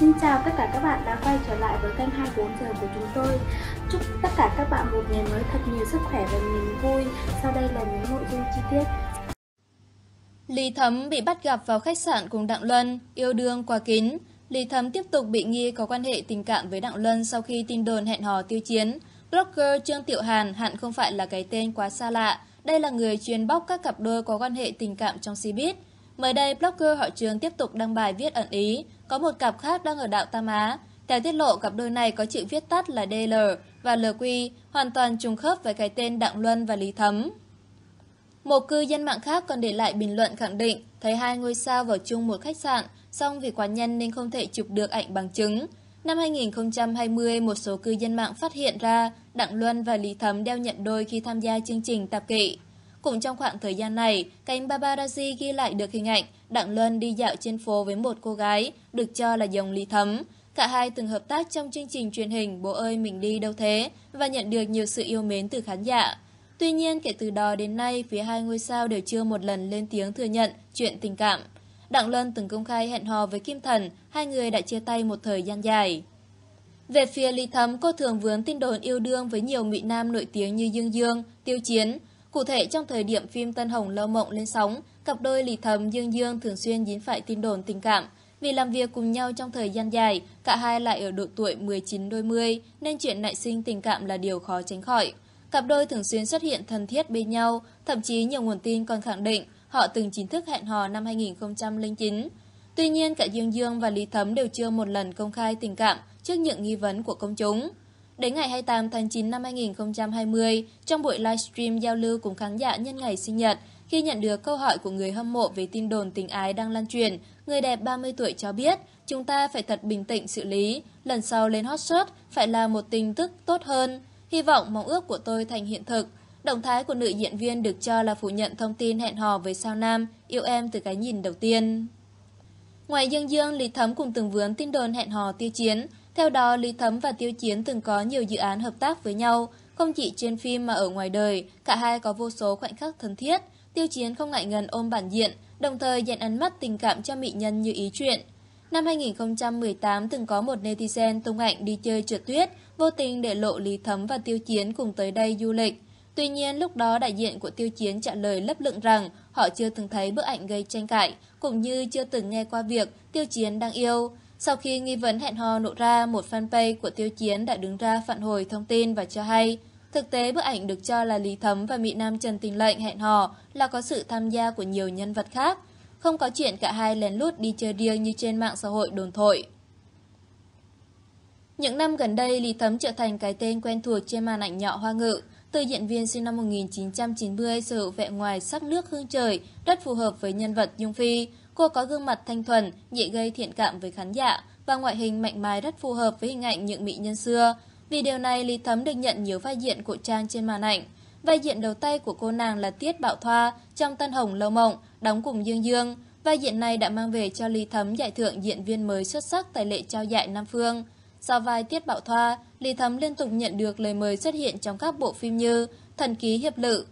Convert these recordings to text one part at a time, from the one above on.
Xin chào tất cả các bạn đã quay trở lại với kênh 24 giờ của chúng tôi. Chúc tất cả các bạn một ngày mới thật nhiều sức khỏe và niềm vui. Sau đây là những nội dung chi tiết. Lý Thấm bị bắt gặp vào khách sạn cùng Đặng Luân, yêu đương qua kín. Lý Thấm tiếp tục bị nghi có quan hệ tình cảm với Đặng Luân sau khi tin đồn hẹn hò tiêu chiến. Blogger Trương Tiểu Hàn hẳn không phải là cái tên quá xa lạ. Đây là người chuyên bóc các cặp đôi có quan hệ tình cảm trong showbiz. Mới đây, blogger họ trường tiếp tục đăng bài viết ẩn ý, có một cặp khác đang ở đạo Tam Á. Theo tiết lộ, cặp đôi này có chữ viết tắt là DL và LQ, hoàn toàn trùng khớp với cái tên Đặng Luân và Lý Thấm. Một cư dân mạng khác còn để lại bình luận khẳng định thấy hai ngôi sao vào chung một khách sạn, song vì quá nhân nên không thể chụp được ảnh bằng chứng. Năm 2020, một số cư dân mạng phát hiện ra Đặng Luân và Lý Thấm đeo nhận đôi khi tham gia chương trình tạp kỵ. Cũng trong khoảng thời gian này, cánh paparazzi ghi lại được hình ảnh Đặng Luân đi dạo trên phố với một cô gái, được cho là dòng Lý Thấm. Cả hai từng hợp tác trong chương trình truyền hình Bố ơi mình đi đâu thế và nhận được nhiều sự yêu mến từ khán giả. Tuy nhiên, kể từ đó đến nay, phía hai ngôi sao đều chưa một lần lên tiếng thừa nhận chuyện tình cảm. Đặng Luân từng công khai hẹn hò với Kim Thần, hai người đã chia tay một thời gian dài. Về phía Lý Thấm, cô thường vướng tin đồn yêu đương với nhiều mỹ nam nổi tiếng như Dương Dương, Tiêu Chiến. Cụ thể, trong thời điểm phim Tân Hồng Lâu Mộng lên sóng, cặp đôi Lý Thầm Dương Dương thường xuyên dính phải tin đồn tình cảm. Vì làm việc cùng nhau trong thời gian dài, cả hai lại ở độ tuổi 19 đôi 10, nên chuyện nảy sinh tình cảm là điều khó tránh khỏi. Cặp đôi thường xuyên xuất hiện thân thiết bên nhau, thậm chí nhiều nguồn tin còn khẳng định họ từng chính thức hẹn hò năm 2009. Tuy nhiên, cả Dương Dương và Lý Thấm đều chưa một lần công khai tình cảm trước những nghi vấn của công chúng. Đến ngày 28 tháng 9 năm 2020, trong buổi livestream giao lưu cùng khán giả nhân ngày sinh nhật, khi nhận được câu hỏi của người hâm mộ về tin đồn tình ái đang lan truyền, người đẹp 30 tuổi cho biết chúng ta phải thật bình tĩnh xử lý, lần sau lên hot search phải là một tin tức tốt hơn. Hy vọng mong ước của tôi thành hiện thực. Động thái của nữ diễn viên được cho là phủ nhận thông tin hẹn hò với sao nam, yêu em từ cái nhìn đầu tiên. Ngoài Dương Dương, Lý Thấm cùng từng vướng tin đồn hẹn hò tiêu chiến, theo đó, Lý Thấm và Tiêu Chiến từng có nhiều dự án hợp tác với nhau, không chỉ trên phim mà ở ngoài đời, cả hai có vô số khoảnh khắc thân thiết. Tiêu Chiến không ngại ngần ôm bản diện, đồng thời dành ánh mắt tình cảm cho mỹ nhân như ý chuyện. Năm 2018 từng có một netizen tung ảnh đi chơi trượt tuyết, vô tình để lộ Lý Thấm và Tiêu Chiến cùng tới đây du lịch. Tuy nhiên lúc đó đại diện của Tiêu Chiến trả lời lấp lửng rằng họ chưa từng thấy bức ảnh gây tranh cãi, cũng như chưa từng nghe qua việc Tiêu Chiến đang yêu. Sau khi nghi vấn hẹn hò nộ ra, một fanpage của Tiêu Chiến đã đứng ra phản hồi thông tin và cho hay, thực tế bức ảnh được cho là Lý Thấm và Mỹ Nam Trần Tình Lệnh hẹn hò là có sự tham gia của nhiều nhân vật khác, không có chuyện cả hai lén lút đi chơi riêng như trên mạng xã hội đồn thổi. Những năm gần đây, Lý Thấm trở thành cái tên quen thuộc trên màn ảnh nhỏ hoa ngự, từ diễn viên sinh năm 1990 sở hữu vẻ ngoài sắc nước hương trời rất phù hợp với nhân vật Nhung Phi, Cô có gương mặt thanh thuần, dễ gây thiện cảm với khán giả và ngoại hình mạnh mẽ rất phù hợp với hình ảnh những mỹ nhân xưa. Vì điều này, Lý Thấm được nhận nhiều vai diện của Trang trên màn ảnh. Vai diện đầu tay của cô nàng là Tiết Bảo Thoa trong Tân Hồng Lâu Mộng, đóng cùng Dương Dương. Vai diện này đã mang về cho Lý Thấm giải thưởng diễn viên mới xuất sắc tại lễ trao giải Nam Phương. Sau vai Tiết Bảo Thoa, Lý Thấm liên tục nhận được lời mời xuất hiện trong các bộ phim như Thần Ký Hiệp Lự,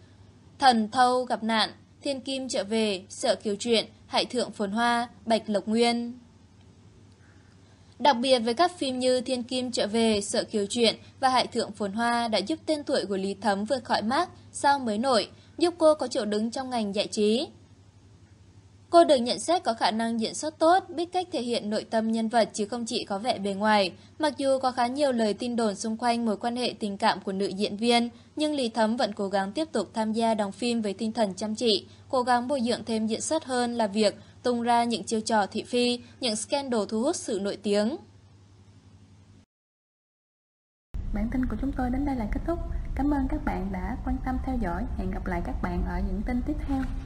Thần Thâu Gặp Nạn, Thiên Kim Trở Về, Sợ Kiều Chuyện, Hải Thượng Phồn Hoa, Bạch Lộc Nguyên. Đặc biệt với các phim như Thiên Kim Trở Về, Sợ Kiều Chuyện và Hải Thượng Phồn Hoa đã giúp tên tuổi của Lý Thấm vượt khỏi mác, sao mới nổi, giúp cô có chỗ đứng trong ngành giải trí. Cô được nhận xét có khả năng diễn xuất tốt, biết cách thể hiện nội tâm nhân vật chứ không chỉ có vẻ bề ngoài. Mặc dù có khá nhiều lời tin đồn xung quanh mối quan hệ tình cảm của nữ diễn viên, nhưng Lý Thấm vẫn cố gắng tiếp tục tham gia đóng phim với tinh thần chăm chỉ, cố gắng bồi dưỡng thêm diễn xuất hơn là việc tung ra những chiêu trò thị phi, những scandal thu hút sự nổi tiếng. Bản tin của chúng tôi đến đây là kết thúc. Cảm ơn các bạn đã quan tâm theo dõi. Hẹn gặp lại các bạn ở những tin tiếp theo.